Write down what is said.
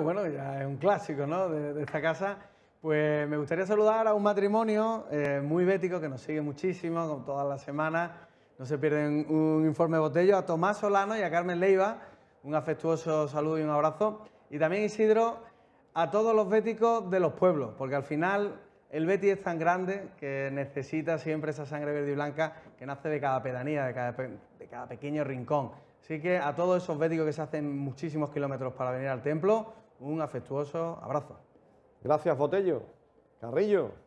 bueno, ya es un clásico de, esta casa. Pues me gustaría saludar a un matrimonio eh, muy bético que nos sigue muchísimo, todas las semanas. No se pierden un informe botello a Tomás Solano y a Carmen Leiva. Un afectuoso saludo y un abrazo. Y también Isidro, a todos los béticos de los pueblos, porque al final el Betis es tan grande que necesita siempre esa sangre verde y blanca que nace de cada pedanía, de cada, de cada pequeño rincón. Así que a todos esos béticos que se hacen muchísimos kilómetros para venir al templo, un afectuoso abrazo. Gracias, Botello. Carrillo.